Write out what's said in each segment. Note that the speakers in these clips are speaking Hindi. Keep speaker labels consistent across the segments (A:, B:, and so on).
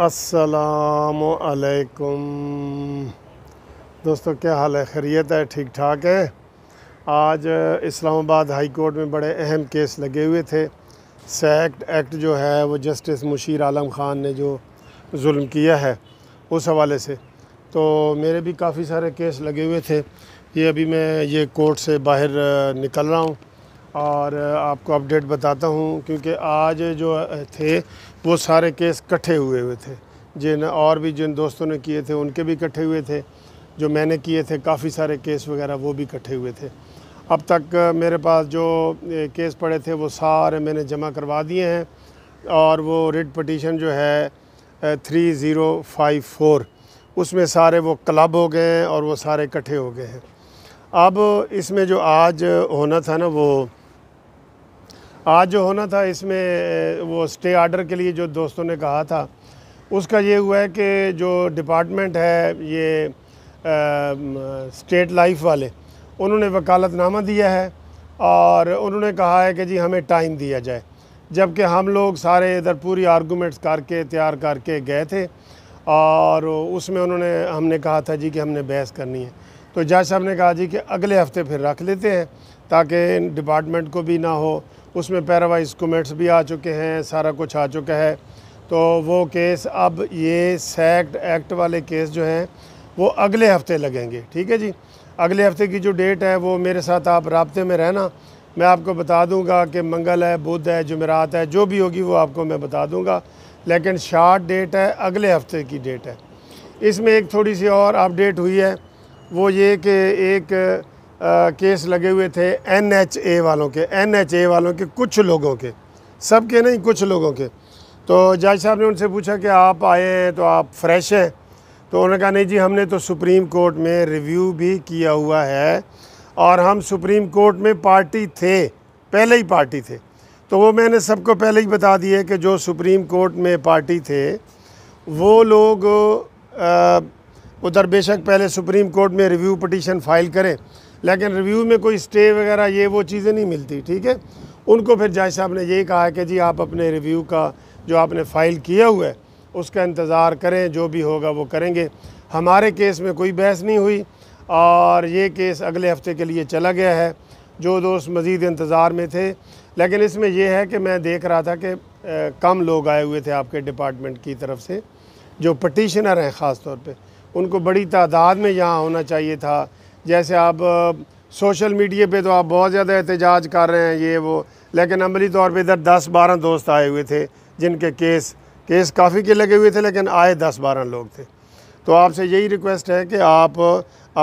A: असलकुम दोस्तों क्या हाल है खैरियत है ठीक ठाक है आज इस्लामाबाद हाई कोर्ट में बड़े अहम केस लगे हुए थे सेक्ट एक्ट जो है वो जस्टिस मुशीर आलम ख़ान ने जो जुल्म किया है उस हवाले से तो मेरे भी काफ़ी सारे केस लगे हुए थे ये अभी मैं ये कोर्ट से बाहर निकल रहा हूँ और आपको अपडेट बताता हूँ क्योंकि आज जो थे वो सारे केस कट्ठे हुए हुए थे जिन और भी जिन दोस्तों ने किए थे उनके भी इकट्ठे हुए थे जो मैंने किए थे काफ़ी सारे केस वगैरह वो भी इकट्ठे हुए थे अब तक मेरे पास जो केस पड़े थे वो सारे मैंने जमा करवा दिए हैं और वो रिट पटिशन जो है थ्री ज़ीरो फाइव फोर उसमें सारे वो क्लब हो गए हैं और वो सारे इकट्ठे हो गए हैं अब इसमें जो आज होना था ना वो आज जो होना था इसमें वो स्टे आर्डर के लिए जो दोस्तों ने कहा था उसका ये हुआ है कि जो डिपार्टमेंट है ये आ, स्टेट लाइफ वाले उन्होंने वकालतनामा दिया है और उन्होंने कहा है कि जी हमें टाइम दिया जाए जबकि हम लोग सारे इधर पूरी आर्गूमेंट्स करके तैयार करके गए थे और उसमें उन्होंने हमने कहा था जी कि हमने बहस करनी है तो जज साहब ने कहा जी कि अगले हफ्ते फिर रख लेते हैं ताकि इन डिपार्टमेंट को भी ना हो उसमें पैरावाइज कमेंट्स भी आ चुके हैं सारा कुछ आ चुका है तो वो केस अब ये सेक्ट एक्ट वाले केस जो हैं वो अगले हफ्ते लगेंगे ठीक है जी अगले हफ्ते की जो डेट है वो मेरे साथ आप रबते में रहना मैं आपको बता दूंगा कि मंगल है बुध है जुमेरात है जो भी होगी वो आपको मैं बता दूंगा लेकिन शार्ट डेट है अगले हफ्ते की डेट है इसमें एक थोड़ी सी और अपडेट हुई है वो ये कि एक आ, केस लगे हुए थे एन एच ए वालों के एन एच ए वालों के कुछ लोगों के सब के नहीं कुछ लोगों के तो जज साहब ने उनसे पूछा कि आप आए हैं तो आप फ्रेश हैं तो उन्होंने कहा नहीं जी हमने तो सुप्रीम कोर्ट में रिव्यू भी किया हुआ है और हम सुप्रीम कोर्ट में पार्टी थे पहले ही पार्टी थे तो वो मैंने सबको पहले ही बता दिए कि जो सुप्रीम कोर्ट में पार्टी थे वो लोग आ, उधर बेशक पहले सुप्रीम कोर्ट में रिव्यू पटिशन फाइल करें लेकिन रिव्यू में कोई स्टे वगैरह ये वो चीज़ें नहीं मिलती ठीक है उनको फिर जाय साहब ने यही कहा कि जी आप अपने रिव्यू का जो आपने फ़ाइल किया हुआ है उसका इंतज़ार करें जो भी होगा वो करेंगे हमारे केस में कोई बहस नहीं हुई और ये केस अगले हफ्ते के लिए चला गया है जो दोस्त मज़ीद इंतज़ार में थे लेकिन इसमें यह है कि मैं देख रहा था कि कम लोग आए हुए थे आपके डिपार्टमेंट की तरफ से जो पटिशनर हैं ख़ास तौर पर उनको बड़ी तादाद में यहाँ होना चाहिए था जैसे आप सोशल मीडिया पे तो आप बहुत ज़्यादा एहतजाज कर रहे हैं ये वो लेकिन अमली तौर पे इधर दस बारह दोस्त आए हुए थे जिनके केस केस काफ़ी के लगे हुए थे लेकिन आए दस बारह लोग थे तो आपसे यही रिक्वेस्ट है कि आप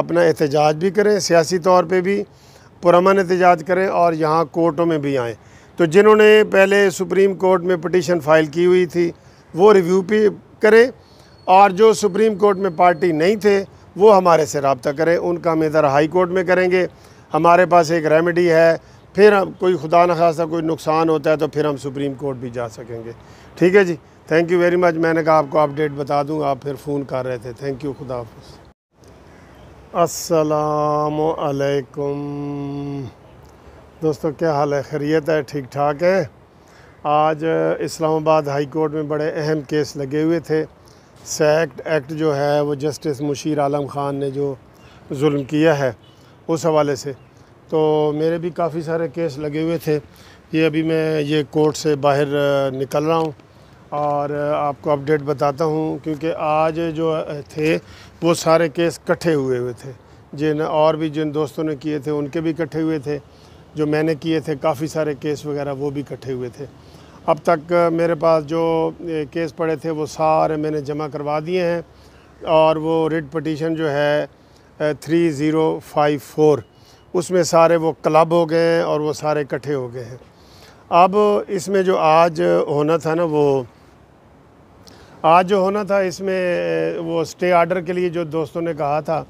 A: अपना एहतजाज भी करें सियासी तौर पर भी पुरमन एहतजाज करें और यहाँ कोर्टों में भी आएँ तो जिन्होंने पहले सुप्रीम कोर्ट में पटिशन फ़ाइल की हुई थी वो रिव्यू भी करें और जो सुप्रीम कोर्ट में पार्टी नहीं थे वो हमारे से रबता करें उनका हम इधर हाई कोर्ट में करेंगे हमारे पास एक रेमेडी है फिर हम कोई खुदा न खासा कोई नुकसान होता है तो फिर हम सुप्रीम कोर्ट भी जा सकेंगे ठीक है जी थैंक यू वेरी मच मैंने कहा आपको अपडेट बता दूँ आप फिर फ़ोन कर रहे थे थैंक यू खुदा असलकुम दोस्तों क्या हाल है खैरियत है ठीक ठाक है आज इस्लामाबाद हाई कोर्ट में बड़े अहम केस लगे हुए थे सैक्ट एक्ट जो है वो जस्टिस मुशीर आलम ख़ान ने जो जुल्म किया है उस हवाले से तो मेरे भी काफ़ी सारे केस लगे हुए थे ये अभी मैं ये कोर्ट से बाहर निकल रहा हूँ और आपको अपडेट बताता हूँ क्योंकि आज जो थे वो सारे केस कट्ठे हुए हुए थे जिन और भी जिन दोस्तों ने किए थे उनके भी इकट्ठे हुए थे जो मैंने किए थे काफ़ी सारे केस वगैरह वो भी इकट्ठे हुए थे अब तक मेरे पास जो केस पड़े थे वो सारे मैंने जमा करवा दिए हैं और वो रिट पटिशन जो है थ्री ज़ीरो फाइव फोर उसमें सारे वो क्लब हो गए हैं और वो सारे इकट्ठे हो गए हैं अब इसमें जो आज होना था ना वो आज जो होना था इसमें वो स्टे आर्डर के लिए जो दोस्तों ने कहा था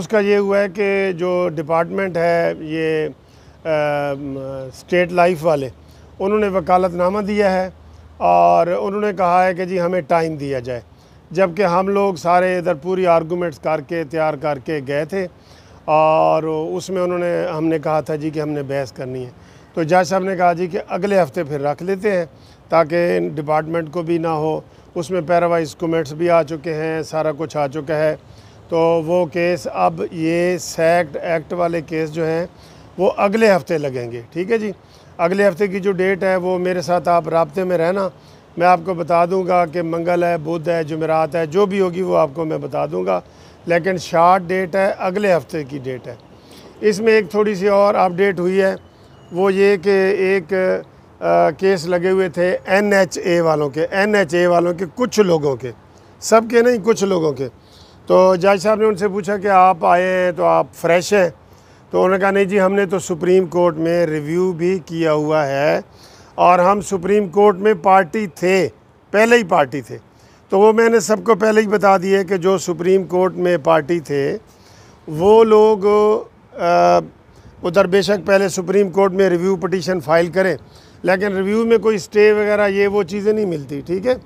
A: उसका ये हुआ है कि जो डिपार्टमेंट है ये आ, स्टेट लाइफ वाले उन्होंने वकालतनामा दिया है और उन्होंने कहा है कि जी हमें टाइम दिया जाए जबकि हम लोग सारे इधर पूरी आर्गूमेंट्स करके तैयार करके गए थे और उसमें उन्होंने हमने कहा था जी कि हमने बहस करनी है तो जज साहब ने कहा जी कि अगले हफ्ते फिर रख लेते हैं ताकि डिपार्टमेंट को भी ना हो उसमें पैरावाइज कमेंट्स भी आ चुके हैं सारा कुछ आ चुका है तो वो केस अब ये सैक्ट एक्ट वाले केस जो हैं वो अगले हफ्ते लगेंगे ठीक है जी अगले हफ्ते की जो डेट है वो मेरे साथ आप रबते में रहना मैं आपको बता दूंगा कि मंगल है बुध है जुमेरात है जो भी होगी वो आपको मैं बता दूंगा लेकिन शार्ट डेट है अगले हफ्ते की डेट है इसमें एक थोड़ी सी और अपडेट हुई है वो ये कि एक आ, केस लगे हुए थे एन एच ए वालों के एन एच ए वालों के कुछ लोगों के सब के नहीं कुछ लोगों के तो जज साहब ने उनसे पूछा कि आप आए हैं तो आप फ्रेश हैं तो उन्होंने कहा नहीं जी हमने तो सुप्रीम कोर्ट में रिव्यू भी किया हुआ है और हम सुप्रीम कोर्ट में पार्टी थे पहले ही पार्टी थे तो वो मैंने सबको पहले ही बता दिए कि जो सुप्रीम कोर्ट में पार्टी थे वो लोग उधर बेशक पहले सुप्रीम कोर्ट में रिव्यू पटिशन फ़ाइल करें लेकिन रिव्यू में कोई स्टे वगैरह ये वो चीज़ें नहीं मिलती ठीक है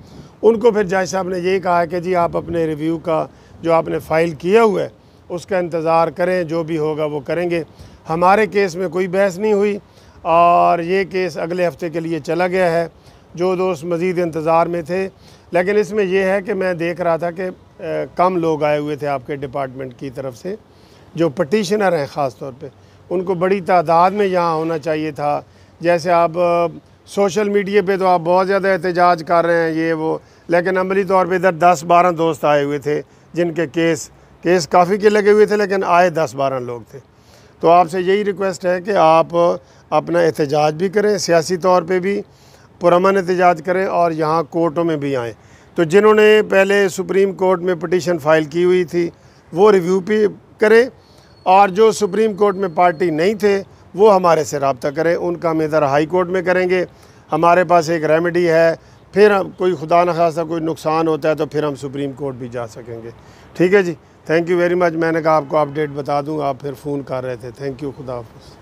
A: उनको फिर जाय साहब ने यही कहा कि जी आप अपने रिव्यू का जो आपने फ़ाइल किया हुआ है उसका इंतज़ार करें जो भी होगा वो करेंगे हमारे केस में कोई बहस नहीं हुई और ये केस अगले हफ़्ते के लिए चला गया है जो दोस्त मज़ीद इंतज़ार में थे लेकिन इसमें यह है कि मैं देख रहा था कि कम लोग आए हुए थे आपके डिपार्टमेंट की तरफ से जो पटिशनर हैं ख़ास तौर पर उनको बड़ी तादाद में यहाँ होना चाहिए था जैसे आप सोशल मीडिया पे तो आप बहुत ज़्यादा एहतजाज कर रहे हैं ये वो लेकिन अमली तौर पर इधर दस बारह दोस्त आए हुए थे जिनके केस केस काफ़ी के लगे हुए थे लेकिन आए दस बारह लोग थे तो आपसे यही रिक्वेस्ट है कि आप अपना एहतजाज भी करें सियासी तौर पर भी पुरमन एहतजाज करें और यहाँ कोर्टों में भी आएँ तो जिन्होंने पहले सुप्रीम कोर्ट में पटिशन फाइल की हुई थी वो रिव्यू भी करें और जो सुप्रीम कोर्ट में पार्टी नहीं थे वो हमारे से रबता करें उनका हम इधर हाई कोर्ट में करेंगे हमारे पास एक रेमेडी है फिर कोई खुदा न खासा कोई नुकसान होता है तो फिर हम सुप्रीम कोर्ट भी जा सकेंगे ठीक है जी थैंक यू वेरी मच मैंने कहा आपको अपडेट बता दूँ आप फिर फ़ोन कर रहे थे थैंक यू खुदा हाफ